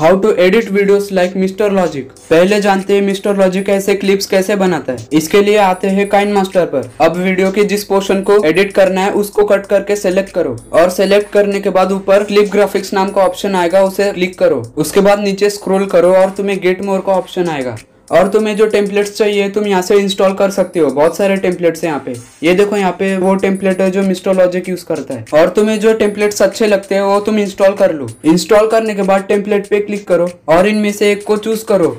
how to edit video like mister logic पहले जानते हैं मिस्टर लॉजिक ऐसे क्लिप्स कैसे बनाता है इसके लिए आते हैं काइन मास्टर पर अब वीडियो के जिस पोर्शन को एडिट करना है उसको कट करके सेलेक्ट करो और सेलेक्ट करने के बाद ऊपर क्लिप ग्राफिक्स नाम का ऑप्शन आएगा उसे क्लिक करो उसके बाद नीचे स्क्रोल करो और तुम्हें गेट मोर का ऑप्शन आएगा और तुम्हें जो टेम्पलेट्स चाहिए तुम यहाँ से इंस्टॉल कर सकते हो बहुत सारे टेम्पलेट्स हैं यहाँ पे ये देखो यहाँ पे वो टेम्पलेट है जो मिस्टोलॉजिक यूज करता है और तुम्हें जो टेम्पलेट्स अच्छे लगते हैं वो तुम इंस्टॉल कर लो इंस्टॉल करने के बाद टेम्पलेट पे क्लिक करो और इनमें से एक को चूज करो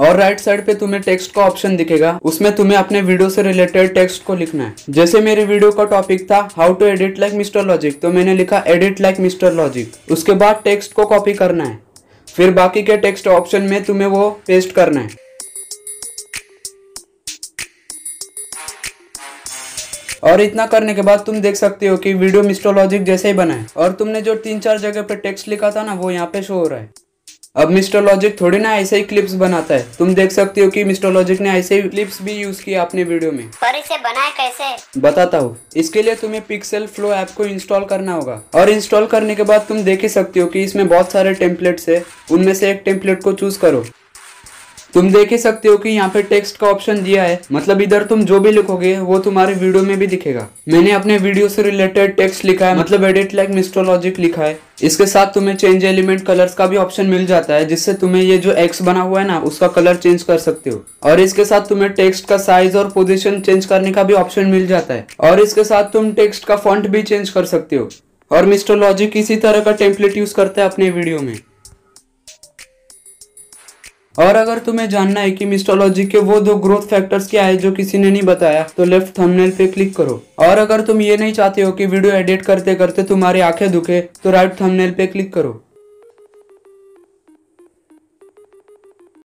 और राइट साइड पे तुम्हें टेक्स्ट का ऑप्शन दिखेगा उसमें तुम्हें अपने वीडियो से रिलेटेड टेक्स्ट को लिखना है जैसे मेरे वीडियो का टॉपिक था how to edit like mister logic तो मैंने लिखा एडिट लाइक मिस्टर लॉजिक उसके बाद टेक्स्ट को कॉपी करना है फिर बाकी के टेक्स्ट ऑप्शन में तुम्हें वो पेस्ट करना है और इतना करने के बाद तुम देख सकते हो कि वीडियो मिस्टोलॉजिक जैसे ही बना है और तुमने जो तीन चार जगह पे टेक्स्ट लिखा था ना वो यहाँ पे शो हो रहा है अब मिस्टोलॉजिक थोड़ी ना ऐसे ही क्लिप्स बनाता है तुम देख सकते हो कि मिस्टोलॉजिक ने ऐसे ही क्लिप्स भी यूज किया अपने वीडियो में पर इसे बनाए कैसे बताता हूँ इसके लिए तुम्हें पिक्सेल फ्लो ऐप को इंस्टॉल करना होगा और इंस्टॉल करने के बाद तुम देख ही सकते हो कि इसमें बहुत सारे टेम्पलेट्स है उनमें से एक टेम्पलेट को चूज करो तुम देख ही सकते हो कि यहाँ पे टेक्स्ट का ऑप्शन दिया है मतलब इधर तुम जो भी लिखोगे वो तुम्हारे वीडियो में भी दिखेगा मैंने अपने वीडियो से रिलेटेड टेक्स्ट लिखा है मतलब एडिट लाइक मिस्ट्रोलॉजिक लिखा है इसके साथ तुम्हें चेंज एलिमेंट कलर्स का भी ऑप्शन मिल जाता है जिससे तुम्हें ये जो एक्स बना हुआ है ना उसका कलर चेंज कर सकते हो और इसके साथ तुम्हें टेक्स्ट का साइज और पोजिशन चेंज करने का भी ऑप्शन मिल जाता है और इसके साथ तुम टेक्स्ट का फॉन्ट भी चेंज कर सकते हो और मिस्ट्रोलॉजिक इसी तरह का टेम्पलेट यूज करता है अपने वीडियो में और अगर तुम्हें जानना है कि मिस्टोलॉजी के वो दो ग्रोथ फैक्टर्स क्या है जो किसी ने नहीं बताया तो लेफ्ट थंबनेल पे क्लिक करो और अगर तुम ये नहीं चाहते हो कि वीडियो एडिट करते करते तुम्हारी आंखें दुखे तो राइट थंबनेल पे क्लिक करो